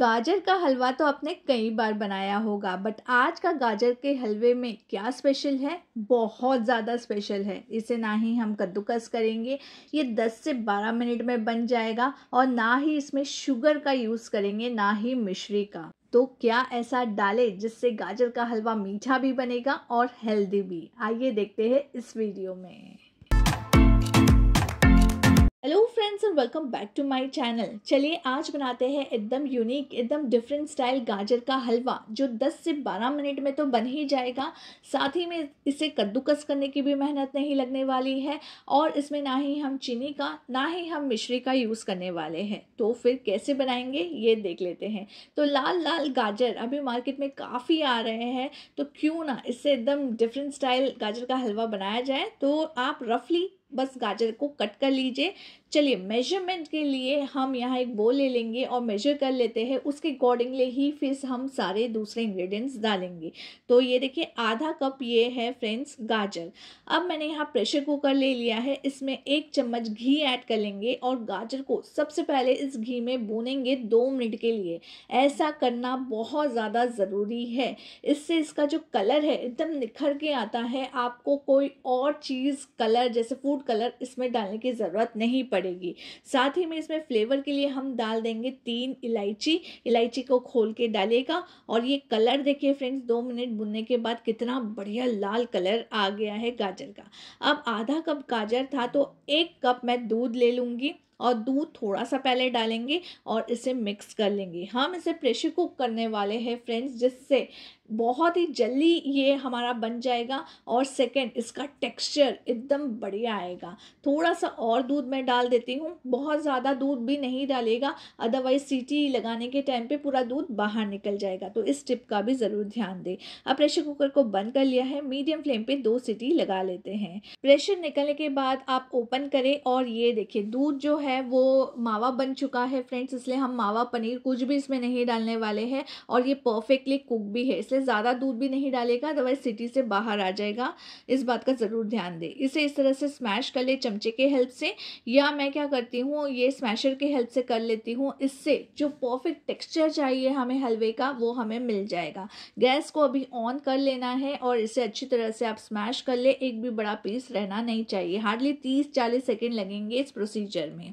गाजर का हलवा तो आपने कई बार बनाया होगा बट आज का गाजर के हलवे में क्या स्पेशल है बहुत ज़्यादा स्पेशल है इसे ना ही हम कद्दूकस करेंगे ये 10 से 12 मिनट में बन जाएगा और ना ही इसमें शुगर का यूज़ करेंगे ना ही मिश्री का तो क्या ऐसा डाले जिससे गाजर का हलवा मीठा भी बनेगा और हेल्दी भी आइए देखते हैं इस वीडियो में hello friends and welcome back to my channel चलिए आज बनाते हैं एकदम यूनिक एकदम डिफरेंट स्टाइल गाजर का हलवा जो 10 से 12 मिनट में तो बन ही जाएगा साथ ही में इसे कद्दूकस करने की भी मेहनत नहीं लगने वाली है और इसमें ना ही हम चीनी का ना ही हम मिश्री का यूज़ करने वाले हैं तो फिर कैसे बनाएंगे ये देख लेते हैं तो लाल लाल गाजर अभी मार्केट में काफ़ी आ रहे हैं तो क्यों ना इससे एकदम डिफरेंट स्टाइल गाजर का हलवा बनाया जाए तो आप रफली बस गाजर को कट कर लीजिए चलिए मेजरमेंट के लिए हम यहाँ एक बोल ले लेंगे और मेजर कर लेते हैं उसके अकॉर्डिंगली ही फिर हम सारे दूसरे इंग्रेडिएंट्स डालेंगे तो ये देखिए आधा कप ये है फ्रेंड्स गाजर अब मैंने यहाँ प्रेशर कुकर ले लिया है इसमें एक चम्मच घी ऐड कर लेंगे और गाजर को सबसे पहले इस घी में बुनेंगे दो मिनट के लिए ऐसा करना बहुत ज़्यादा ज़रूरी है इससे इसका जो कलर है एकदम निखर के आता है आपको कोई और चीज़ कलर जैसे फूड फूड कलर इसमें डालने की ज़रूरत नहीं पड़ेगी साथ ही में इसमें फ्लेवर के लिए हम डाल देंगे तीन इलायची इलायची को खोल के डालेगा और ये कलर देखिए फ्रेंड्स दो मिनट बुनने के बाद कितना बढ़िया लाल कलर आ गया है गाजर का अब आधा कप गाजर था तो एक कप मैं दूध ले लूँगी और दूध थोड़ा सा पहले डालेंगे और इसे मिक्स कर लेंगे हम इसे प्रेशर कुक करने वाले हैं फ्रेंड्स जिससे बहुत ही जल्दी ये हमारा बन जाएगा और सेकेंड इसका टेक्सचर एकदम बढ़िया आएगा थोड़ा सा और दूध मैं डाल देती हूँ बहुत ज़्यादा दूध भी नहीं डालेगा अदरवाइज सीटी लगाने के टाइम पे पूरा दूध बाहर निकल जाएगा तो इस टिप का भी ज़रूर ध्यान दें अब प्रेशर कुकर को बंद कर लिया है मीडियम फ्लेम पर दो सीटी लगा लेते हैं प्रेशर निकलने के बाद आप ओपन करें और ये देखिए दूध जो है है वो मावा बन चुका है फ्रेंड्स इसलिए हम मावा पनीर कुछ भी इसमें नहीं डालने वाले हैं और ये परफेक्टली कुक भी है इसलिए ज़्यादा दूध भी नहीं डालेगा अदरवाइज सिटी से बाहर आ जाएगा इस बात का ज़रूर ध्यान दें इसे इस तरह से स्मैश कर ले चमचे के हेल्प से या मैं क्या करती हूँ ये स्मैशर के हेल्प से कर लेती हूँ इससे जो परफेक्ट टेक्स्चर चाहिए हमें हलवे का वो हमें मिल जाएगा गैस को अभी ऑन कर लेना है और इसे अच्छी तरह से आप स्मैश कर ले एक भी बड़ा पीस रहना नहीं चाहिए हार्डली तीस चालीस सेकेंड लगेंगे इस प्रोसीजर में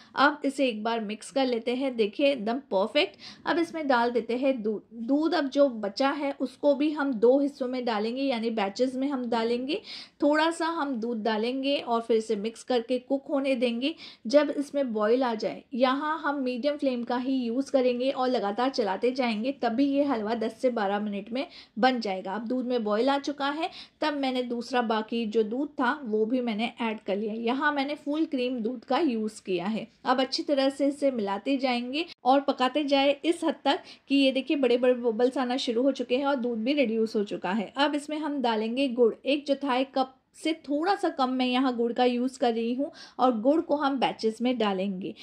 अब इसे एक बार मिक्स कर लेते हैं देखिए एकदम परफेक्ट अब इसमें डाल देते हैं दूध दूध अब जो बचा है उसको भी हम दो हिस्सों में डालेंगे यानी बैचेस में हम डालेंगे थोड़ा सा हम दूध डालेंगे और फिर इसे मिक्स करके कुक होने देंगे जब इसमें बॉयल आ जाए यहाँ हम मीडियम फ्लेम का ही यूज़ करेंगे और लगातार चलाते जाएंगे तभी ये हलवा दस से बारह मिनट में बन जाएगा अब दूध में बॉयल आ चुका है तब मैंने दूसरा बाकी जो दूध था वो भी मैंने ऐड कर लिया यहाँ मैंने फुल क्रीम दूध का यूज़ किया है अब अच्छी तरह से इसे मिलाते जाएंगे और पकाते जाए इस हद तक कि ये देखिए बड़े बड़े बबल्स आना शुरू हो चुके हैं और दूध भी रिड्यूस हो चुका है अब इसमें हम डालेंगे गुड़ एक चौथाई कप से थोड़ा सा कम मैं यहाँ गुड़ का यूज़ कर रही हूँ और गुड़ को हम बैचेस में डालेंगे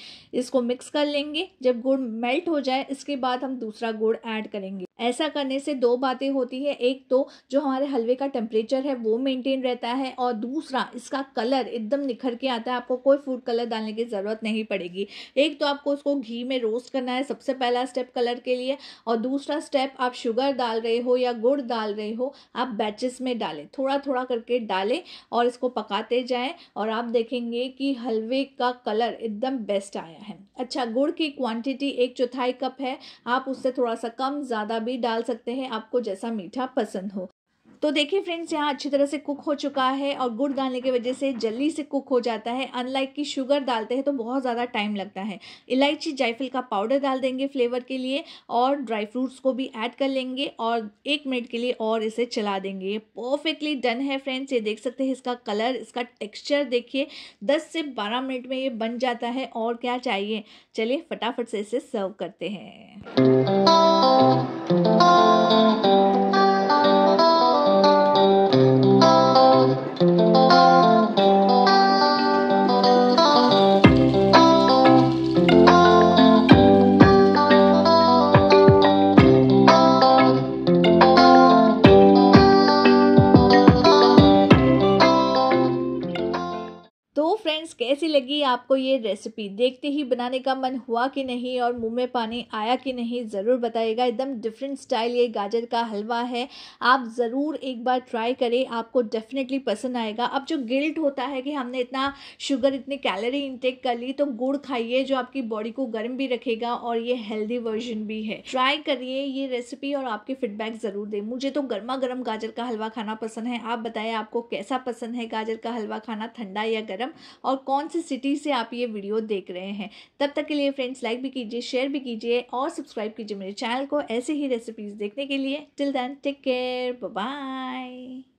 इसको मिक्स कर लेंगे जब गुड़ मेल्ट हो जाए इसके बाद हम दूसरा गुड़ ऐड करेंगे ऐसा करने से दो बातें होती है एक तो जो हमारे हलवे का टेम्परेचर है वो मेनटेन रहता है और दूसरा इसका कलर एकदम निखर के आता है आपको कोई फूड कलर डालने की ज़रूरत नहीं पड़ेगी एक तो आपको उसको घी में रोस्ट करना है सबसे पहला स्टेप कलर के लिए और दूसरा स्टेप आप शुगर डाल रहे हो या गुड़ डाल रहे हो आप बैचेस में डालें थोड़ा थोड़ा करके डालें और इसको पकाते जाएँ और आप देखेंगे कि हलवे का कलर एकदम बेस्ट आया है अच्छा गुड़ की क्वान्टिटी एक चौथाई कप है आप उससे थोड़ा सा कम ज़्यादा भी डाल सकते हैं आपको जैसा मीठा पसंद हो तो देखिए फ्रेंड्स यहाँ अच्छी तरह से कुक हो चुका है और गुड़ डालने की वजह से जल्दी से कुक हो जाता है अनलाइक की शुगर डालते हैं तो बहुत ज़्यादा टाइम लगता है इलायची जायफल का पाउडर डाल देंगे फ्लेवर के लिए और ड्राई फ्रूट्स को भी ऐड कर लेंगे और एक मिनट के लिए और इसे चला देंगे ये परफेक्टली डन है फ्रेंड्स ये देख सकते हैं इसका कलर इसका टेक्स्चर देखिए दस से बारह मिनट में ये बन जाता है और क्या चाहिए चलिए फटाफट से इसे सर्व करते हैं तो फ्रेंड्स कैसी लगी आपको ये रेसिपी देखते ही बनाने का मन हुआ कि नहीं और मुंह में पानी आया कि नहीं ज़रूर बताइएगा एकदम डिफरेंट स्टाइल ये गाजर का हलवा है आप ज़रूर एक बार ट्राई करें आपको डेफिनेटली पसंद आएगा अब जो गिल्ट होता है कि हमने इतना शुगर इतनी कैलोरी इंटेक कर ली तो गुड़ खाइए जो आपकी बॉडी को गर्म भी रखेगा और ये हेल्दी वर्जन भी है ट्राई करिए ये रेसिपी और आपके फीडबैक ज़रूर दें मुझे तो गर्मा गर्म गाजर का हलवा खाना पसंद है आप बताएं आपको कैसा पसंद है गाजर का हलवा खाना ठंडा या गर्म प्रोग्राम और कौन सी सिटी से आप ये वीडियो देख रहे हैं तब तक के लिए फ्रेंड्स लाइक भी कीजिए शेयर भी कीजिए और सब्सक्राइब कीजिए मेरे चैनल को ऐसे ही रेसिपीज़ देखने के लिए till then take care bye